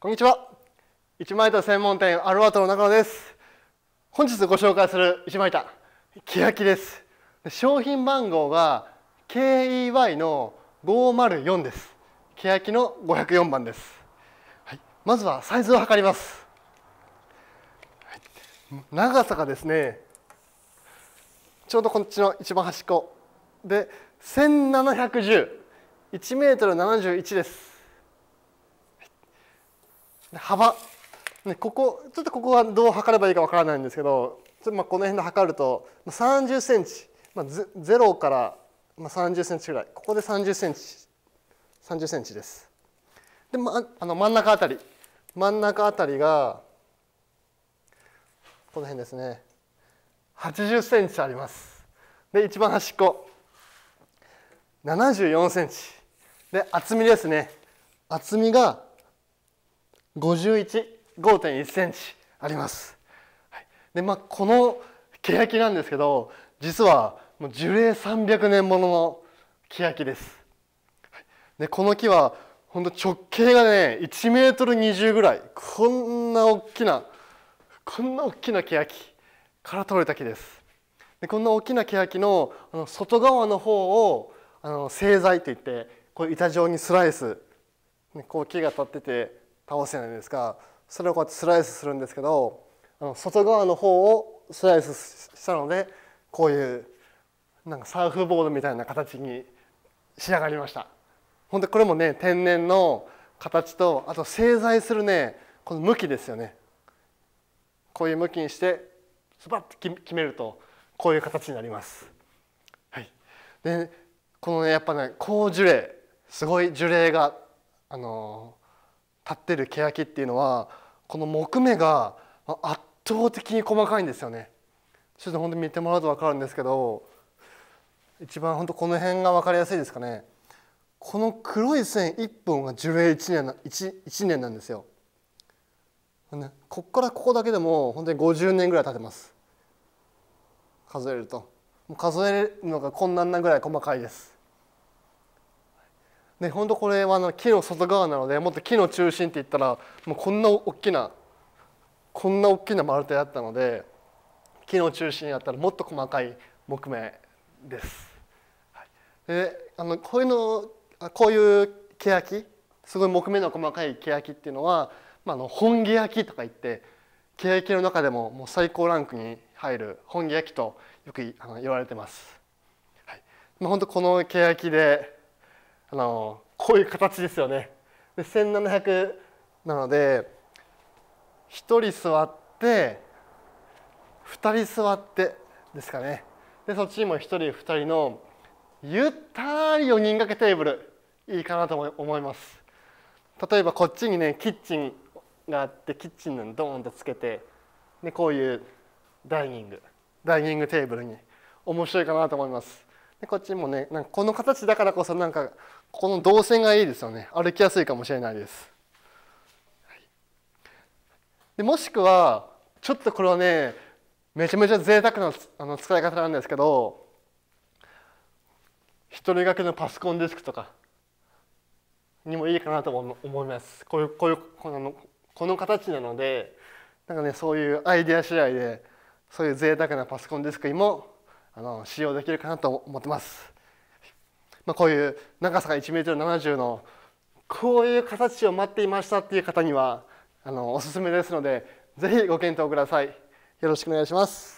こんにちは一枚板専門店アルワートの中野です本日ご紹介する一枚板ケヤキです商品番号が KEY の504ですケヤキの504番です、はい、まずはサイズを測ります、長さがですねちょうどこっちの一番端っこで1710 1m71 です幅、ね、ここちょっとここはどう測ればいいかわからないんですけどまあ、この辺で測ると3 0センチ、まあ、0から3 0センチぐらいここで3 0センチ3 0センチです。で、ま、あの真ん中あたり真ん中あたりがこの辺ですね8 0センチあります。で一番端っこ7 4センチで厚みですね厚みが515.1センチあります。でまあこの欅なんですけど実はもう樹齢300年ものの欅です。でこの木は本当直径がね1メートル20ぐらいこんな大きなこんな大きな欅から取れた木です。でこんな大きな欅のあの外側の方をあの製材といってこう板状にスライスこう木が立ってて倒すじゃないですかそれをこうやってスライスするんですけどあの外側の方をスライスしたのでこういうなんかサーフボードみたいな形に仕上がりました本当これもね天然の形とあと製材するねこの向きですよねこういう向きにしてスパッと決めるとこういう形になります。はい、でこのねやっぱね高樹齢すごい樹齢があの立ってる欅っていうのはこの木目が圧倒的に細かいんですよねちょっと本当に見てもらうと分かるんですけど一番本当この辺が分かりやすいですかねこの黒い線1本が樹齢 1, 年な 1, 1年なんですよ。ここからここだけでも本当に50年ぐらい経てます数えるともう数えるのが困難なぐらい細かいですね、ほんとこれはの木の外側なのでもっと木の中心って言ったらもうこんな大きなこんな大きな丸太だったので木の中心やったらもっと細かい木目です。はい、であのこういうのこういう欅すごい木目の細かい欅っていうのは、まあ、の本気焼とか言って欅の中でももう最高ランクに入る本気焼とよくあの言われてます。はいまあ、本当この欅であのこういう形ですよね。で1700なので1人座って2人座ってですかねでそっちにも1人2人のゆったり4人掛けテーブルいいかなと思います例えばこっちにねキッチンがあってキッチンのドーンとつけてでこういうダイニングダイニングテーブルに面白いかなと思いますでこっちもねなんかこの形だからこそなんかこの動線がいいですよね歩きやすいかもしれないですでもしくはちょっとこれはねめちゃめちゃ贅沢なあの使い方なんですけど一人掛けのパソコンデスクとかにもいいかなと思いますこういうこういうこのこの形なのでなんかねそういうアイデア次第でそういう贅沢なパソコンデスクにもあの使用できるかなと思ってます。まあ、こういう長さが 1m70 のこういう形を待っていましたっていう方にはあのおすすめですので是非ご検討くださいよろしくお願いします